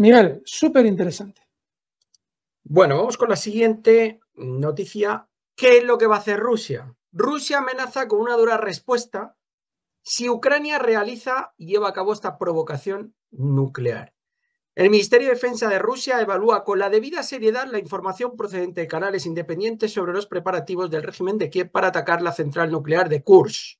Miguel, súper interesante. Bueno, vamos con la siguiente noticia. ¿Qué es lo que va a hacer Rusia? Rusia amenaza con una dura respuesta si Ucrania realiza y lleva a cabo esta provocación nuclear. El Ministerio de Defensa de Rusia evalúa con la debida seriedad la información procedente de canales independientes sobre los preparativos del régimen de Kiev para atacar la central nuclear de Kursk.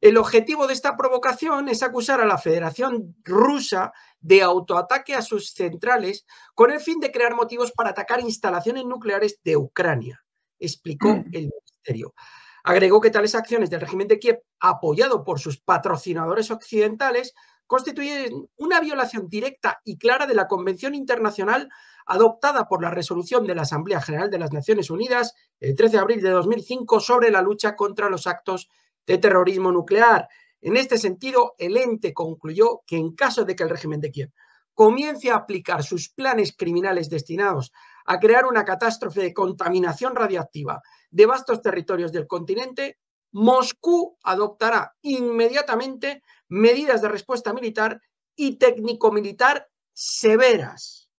El objetivo de esta provocación es acusar a la Federación Rusa de autoataque a sus centrales con el fin de crear motivos para atacar instalaciones nucleares de Ucrania, explicó mm. el ministerio. Agregó que tales acciones del régimen de Kiev, apoyado por sus patrocinadores occidentales, constituyen una violación directa y clara de la Convención Internacional adoptada por la resolución de la Asamblea General de las Naciones Unidas el 13 de abril de 2005 sobre la lucha contra los actos de terrorismo nuclear. En este sentido, el ente concluyó que en caso de que el régimen de Kiev comience a aplicar sus planes criminales destinados a crear una catástrofe de contaminación radiactiva de vastos territorios del continente, Moscú adoptará inmediatamente medidas de respuesta militar y técnico-militar severas.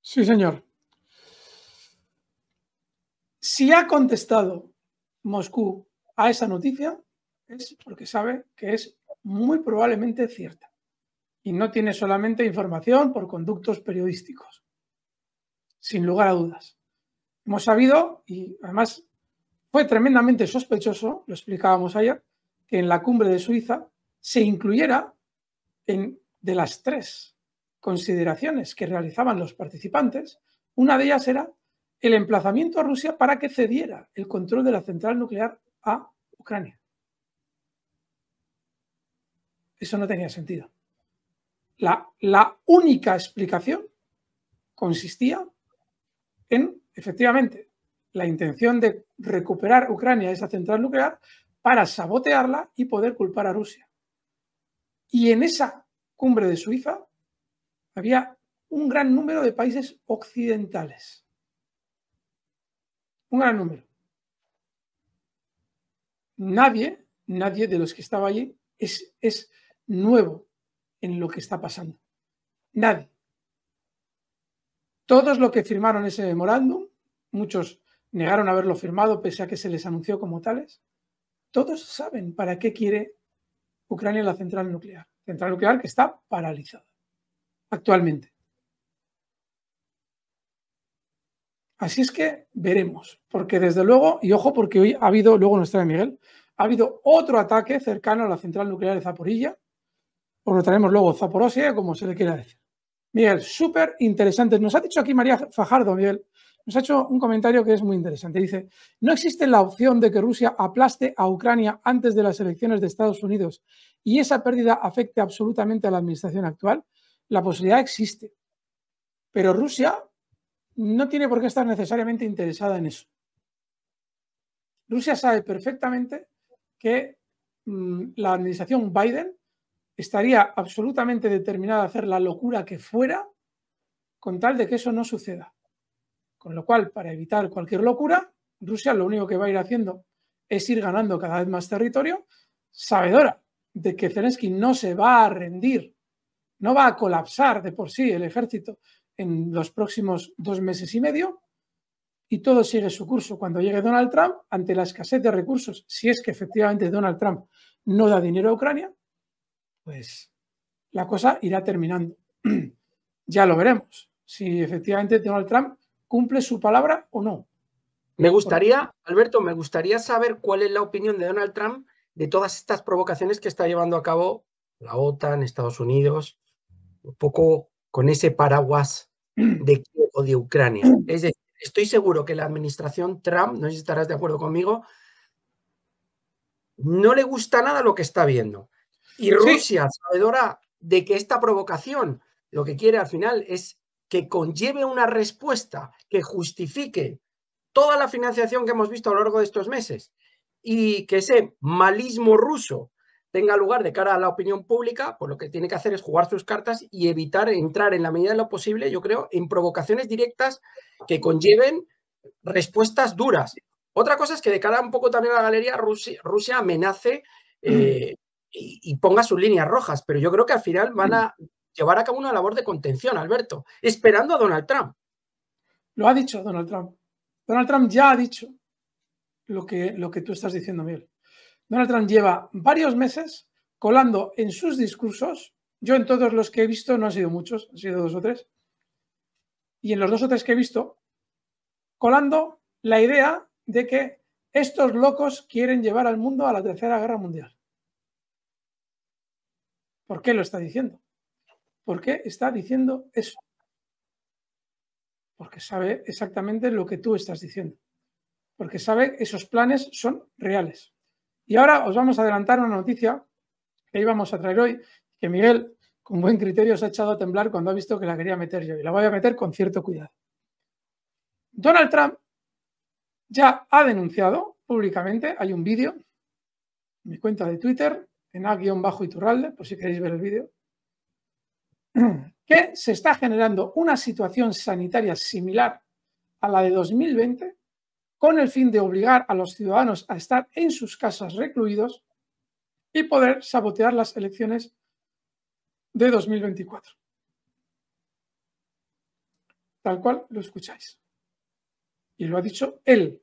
Sí, señor. Si ha contestado Moscú a esa noticia es porque sabe que es muy probablemente cierta y no tiene solamente información por conductos periodísticos, sin lugar a dudas. Hemos sabido, y además fue tremendamente sospechoso, lo explicábamos ayer, que en la cumbre de Suiza se incluyera en, de las tres consideraciones que realizaban los participantes, una de ellas era el emplazamiento a Rusia para que cediera el control de la central nuclear a Ucrania. Eso no tenía sentido. La, única explicación consistía en, efectivamente, la intención de recuperar Ucrania esa central nuclear para sabotearla y poder culpar a Rusia. Y en esa cumbre de Suiza había un gran número de países occidentales un gran número. Nadie, nadie de los que estaba allí es, es nuevo en lo que está pasando. Nadie. Todos los que firmaron ese memorándum, muchos negaron haberlo firmado pese a que se les anunció como tales, todos saben para qué quiere Ucrania la central nuclear. Central nuclear que está paralizada actualmente. Así es que veremos, porque desde luego, y ojo porque hoy ha habido, luego nos trae Miguel, ha habido otro ataque cercano a la central nuclear de Zaporilla, o lo traemos luego Zaporosia, como se le quiera decir. Miguel, súper interesante. Nos ha dicho aquí María Fajardo, Miguel, nos ha hecho un comentario que es muy interesante. Dice, no existe la opción de que Rusia aplaste a Ucrania antes de las elecciones de Estados Unidos y esa pérdida afecte absolutamente a la administración actual. La posibilidad existe. Pero Rusia no tiene por qué estar necesariamente interesada en eso. Rusia sabe perfectamente que mm, la administración Biden estaría absolutamente determinada a hacer la locura que fuera con tal de que eso no suceda. Con lo cual, para evitar cualquier locura, Rusia lo único que va a ir haciendo es ir ganando cada vez más territorio, sabedora de que Zelensky no se va a rendir no va a colapsar de por sí el ejército en los próximos dos meses y medio y todo sigue su curso. Cuando llegue Donald Trump, ante la escasez de recursos, si es que efectivamente Donald Trump no da dinero a Ucrania, pues la cosa irá terminando. ya lo veremos, si efectivamente Donald Trump cumple su palabra o no. Me gustaría, Alberto, me gustaría saber cuál es la opinión de Donald Trump de todas estas provocaciones que está llevando a cabo la OTAN, Estados Unidos, un poco con ese paraguas de Kiev o de Ucrania. Es decir, estoy seguro que la administración Trump, no sé si estarás de acuerdo conmigo, no le gusta nada lo que está viendo. Y Rusia, sabedora de que esta provocación lo que quiere al final es que conlleve una respuesta que justifique toda la financiación que hemos visto a lo largo de estos meses y que ese malismo ruso tenga lugar de cara a la opinión pública, pues lo que tiene que hacer es jugar sus cartas y evitar entrar en la medida de lo posible, yo creo, en provocaciones directas que conlleven respuestas duras. Otra cosa es que de cara un poco también a la galería, Rusia, amenace eh, mm. y, ponga sus líneas rojas, pero yo creo que al final van a mm. llevar a cabo una labor de contención, Alberto, esperando a Donald Trump. Lo ha dicho Donald Trump. Donald Trump ya ha dicho lo que, lo que tú estás diciendo, Miguel. Donald Trump lleva varios meses colando en sus discursos, yo en todos los que he visto, no han sido muchos, han sido dos o tres, y en los dos o tres que he visto, colando la idea de que estos locos quieren llevar al mundo a la Tercera Guerra Mundial. ¿Por qué lo está diciendo? ¿Por qué está diciendo eso? Porque sabe exactamente lo que tú estás diciendo. Porque sabe que esos planes son reales. Y ahora os vamos a adelantar una noticia que íbamos a traer hoy, que Miguel, con buen criterio, se ha echado a temblar cuando ha visto que la quería meter yo. Y la voy a meter con cierto cuidado. Donald Trump ya ha denunciado públicamente, hay un vídeo en mi cuenta de Twitter, en a-iturralde, por si queréis ver el vídeo, que se está generando una situación sanitaria similar a la de 2020 con el fin de obligar a los ciudadanos a estar en sus casas recluidos y poder sabotear las elecciones de 2024. Tal cual lo escucháis. Y lo ha dicho él.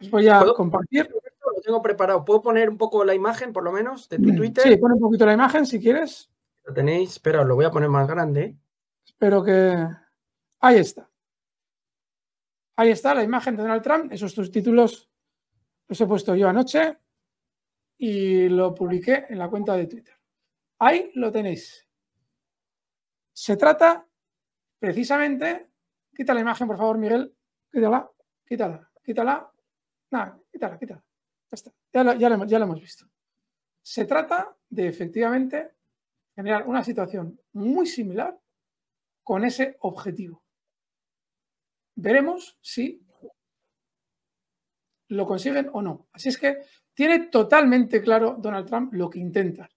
Os voy a compartir. Lo tengo preparado. ¿Puedo poner un poco la imagen, por lo menos, de tu mm, Twitter? Sí, pon un poquito la imagen si quieres. Lo tenéis. Espera, lo voy a poner más grande. Espero que. Ahí está. Ahí está la imagen de Donald Trump, esos tus títulos los he puesto yo anoche y lo publiqué en la cuenta de Twitter. Ahí lo tenéis. Se trata precisamente, quita la imagen por favor Miguel, quítala, quítala, quítala, nada, quítala, quítala. Ya está, ya lo hemos visto. Se trata de efectivamente generar una situación muy similar con ese objetivo. Veremos si lo consiguen o no. Así es que tiene totalmente claro Donald Trump lo que intenta.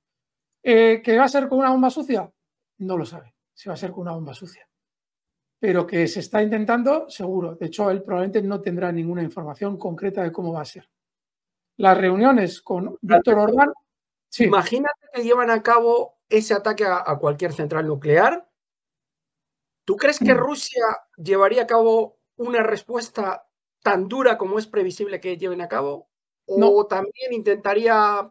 Eh, ¿Que va a ser con una bomba sucia? No lo sabe, si va a ser con una bomba sucia. Pero que se está intentando, seguro. De hecho, él probablemente no tendrá ninguna información concreta de cómo va a ser. Las reuniones con Víctor Orbán. Imagínate que llevan a cabo ese ataque a cualquier central nuclear ¿Tú crees que mm. Rusia llevaría a cabo una respuesta tan dura como es previsible que lleven a cabo? ¿O también intentaría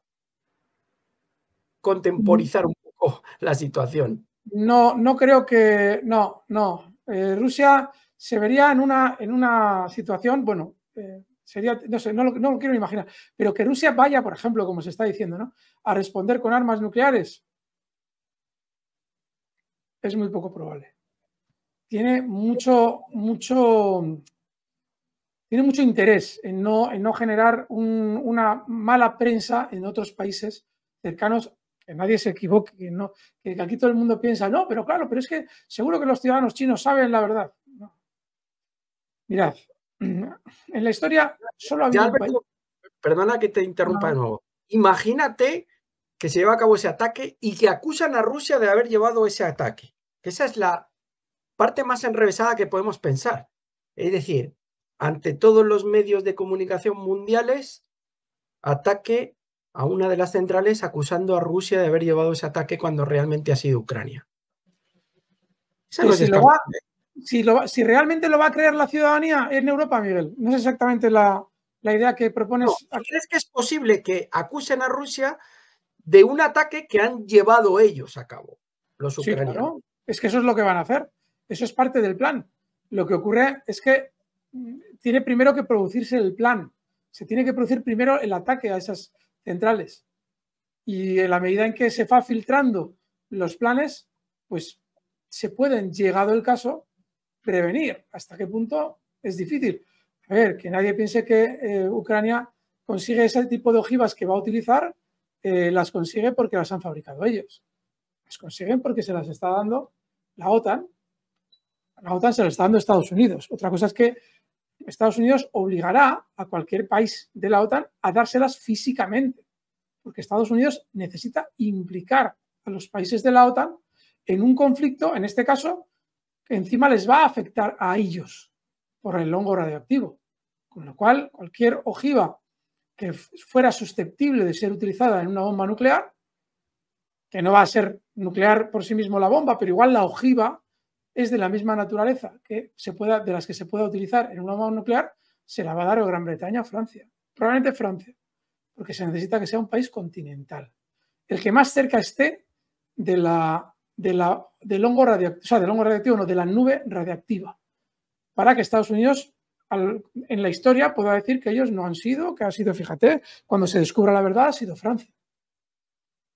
contemporizar un poco la situación? No, no creo que. No, no. Eh, Rusia se vería en una, en una situación, bueno, eh, sería, no sé, lo, no quiero imaginar, pero que Rusia vaya, por ejemplo, como se está diciendo, ¿no? A responder con armas nucleares es muy poco probable tiene mucho, mucho, tiene mucho interés en no, en no generar una mala prensa en otros países cercanos. Que nadie se equivoque, que, no, que aquí todo el mundo piensa, no, pero claro, pero es que seguro que los ciudadanos chinos saben la verdad. Mirad, en la historia solo había. Perdona que te interrumpa de nuevo. Imagínate que se lleva a cabo ese ataque y que acusan a Rusia de haber llevado ese ataque. Esa es la, parte más enrevesada que podemos pensar. Es decir, ante todos los medios de comunicación mundiales, ataque a una de las centrales acusando a Rusia de haber llevado ese ataque cuando realmente ha sido Ucrania. si, si, realmente lo va a creer la ciudadanía en Europa, Miguel, no es exactamente la, idea que propones. ¿Crees que es posible que acusen a Rusia de un ataque que han llevado ellos a cabo, los ucranianos? Es que eso es lo que van a hacer. Eso es parte del plan. Lo que ocurre es que mm, tiene primero que producirse el plan. Se tiene que producir primero el ataque a esas centrales. Y en la medida en que se va filtrando los planes, pues se pueden, llegado el caso, prevenir. ¿Hasta qué punto? Es difícil. A ver, que nadie piense que eh, Ucrania consigue ese tipo de ojivas que va a utilizar, eh, las consigue porque las han fabricado ellos. Las consiguen porque se las está dando la OTAN la OTAN se lo está dando Estados Unidos. Otra cosa es que Estados Unidos obligará a cualquier país de la OTAN a dárselas físicamente, porque Estados Unidos necesita implicar a los países de la OTAN en un conflicto, en este caso, que encima les va a afectar a ellos por el hongo radioactivo. Con lo cual, cualquier ojiva que fuera susceptible de ser utilizada en una bomba nuclear, que no va a ser nuclear por sí mismo la bomba, pero igual la ojiva es de la misma naturaleza que se pueda, de las que se pueda utilizar en un bomba nuclear, se la va a dar o Gran Bretaña o Francia. Probablemente Francia, porque se necesita que sea un país continental. El que más cerca esté de la, la, del hongo radioactivo, o sea, del hongo radioactivo, no, de la nube radiactiva, para que Estados Unidos en la historia pueda decir que ellos no han sido, que ha sido, fíjate, cuando se descubra la verdad, ha sido Francia.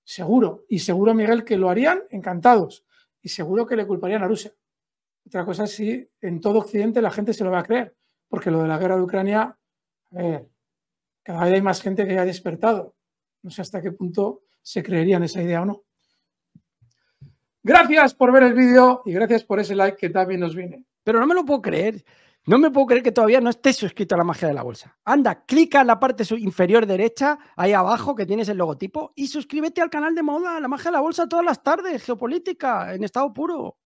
Seguro, y seguro Miguel que lo harían encantados, y seguro que le culparían a Rusia. Otra cosa es si en todo Occidente la gente se lo va a creer, porque lo de la guerra de Ucrania, ver, cada vez hay más gente que ha despertado. No sé hasta qué punto se creerían esa idea o no. Gracias por ver el vídeo y gracias por ese like que también nos viene. Pero no me lo puedo creer. No me puedo creer que todavía no estés suscrito a la magia de la bolsa. Anda, clica en la parte inferior derecha, ahí abajo que tienes el logotipo, y suscríbete al canal de moda, la magia de la bolsa, todas las tardes, geopolítica, en estado puro.